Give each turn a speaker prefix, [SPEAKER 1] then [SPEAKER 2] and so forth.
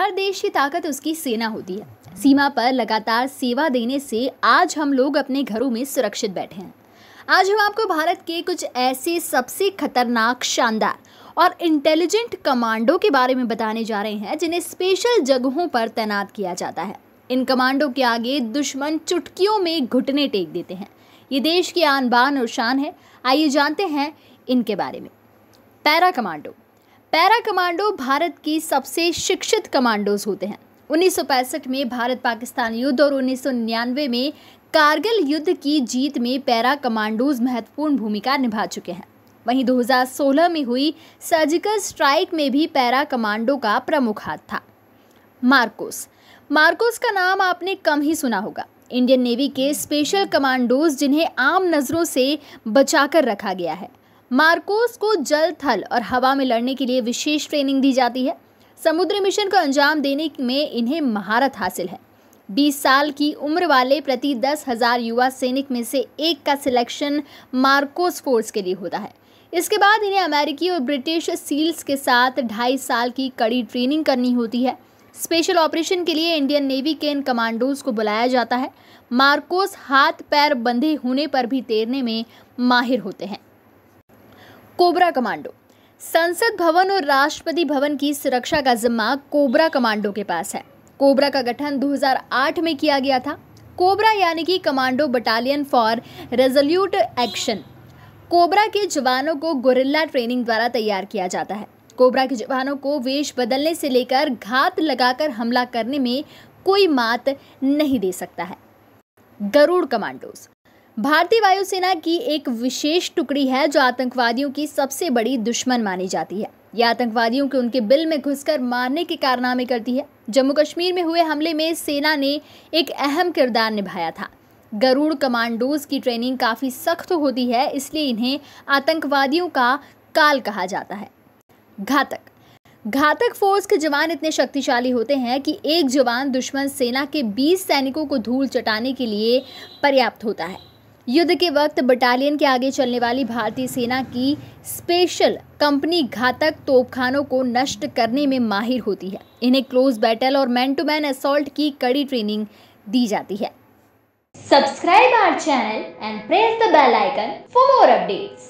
[SPEAKER 1] हर देश की ताकत उसकी सेना होती है सीमा पर लगातार सेवा देने से आज हम लोग अपने घरों में सुरक्षित बैठे हैं आज हम आपको भारत के कुछ ऐसे सबसे खतरनाक शानदार और इंटेलिजेंट कमांडो के बारे में बताने जा रहे हैं जिन्हें स्पेशल जगहों पर तैनात किया जाता है इन कमांडो के आगे दुश्मन चुटकियों में घुटने टेक देते हैं ये देश की आन बान और शान है आइए जानते हैं इनके बारे में para commando para commando Bharat की सबसे शिक्षित कमांडोज होते हैं उन्नीस में भारत पाकिस्तान युद्ध और उन्नीस में कारगिल युद्ध की जीत में पैरा कमांडोज महत्वपूर्ण भूमिका निभा चुके हैं वहीं 2016 में हुई सर्जिकल स्ट्राइक में भी पैरा कमांडो का प्रमुख हाथ था मार्कोस मार्कोस का नाम आपने कम ही सुना होगा इंडियन नेवी के स्पेशल कमांडोज जिन्हें आम नज़रों से बचाकर रखा गया है मार्कोस को जल थल और हवा में लड़ने के लिए विशेष ट्रेनिंग दी जाती है समुद्री मिशन को अंजाम देने में इन्हें महारत हासिल है 20 साल की उम्र वाले प्रति दस हज़ार युवा सैनिक में से एक का सिलेक्शन मार्कोस फोर्स के लिए होता है इसके बाद इन्हें अमेरिकी और ब्रिटिश सील्स के साथ ढाई साल की कड़ी ट्रेनिंग करनी होती है स्पेशल ऑपरेशन के लिए इंडियन नेवी के इन कमांडोज को बुलाया जाता है मार्कोस हाथ पैर बंधे होने पर भी तैरने में माहिर होते हैं कोबरा कमांडो संसद भवन और राष्ट्रपति भवन की सुरक्षा का जिम्मा कोबरा कमांडो के पास है कोबरा का गठन 2008 में किया गया था कोबरा यानी कि commando battalion for resolute action cobra के जवानों को गोरिल्ला ट्रेनिंग द्वारा तैयार किया जाता है कोबरा के जवानों को वेश बदलने से लेकर घात लगाकर हमला करने में कोई मात नहीं दे सकता है गरुड़ कमांडोज भारतीय वायुसेना की एक विशेष टुकड़ी है जो आतंकवादियों की सबसे बड़ी दुश्मन मानी जाती है यह आतंकवादियों के उनके बिल में घुसकर मारने के कारनामे करती है जम्मू कश्मीर में हुए हमले में सेना ने एक अहम किरदार निभाया था गरुड़ कमांडोज की ट्रेनिंग काफ़ी सख्त होती है इसलिए इन्हें आतंकवादियों का काल कहा जाता है घातक घातक फोर्स के जवान इतने शक्तिशाली होते हैं कि एक जवान दुश्मन सेना के 20 सैनिकों को धूल चटाने के लिए पर्याप्त होता है युद्ध के वक्त बटालियन के आगे चलने वाली भारतीय सेना की स्पेशल कंपनी घातक तोपखानों को नष्ट करने में माहिर होती है इन्हें क्लोज बैटल और मैन टू मैन असोल्ट की कड़ी ट्रेनिंग दी जाती है subscribe our channel and press the bell icon for more updates